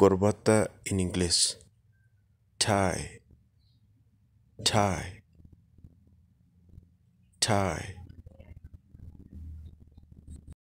Corbata in English. Tie. Tie. Tie.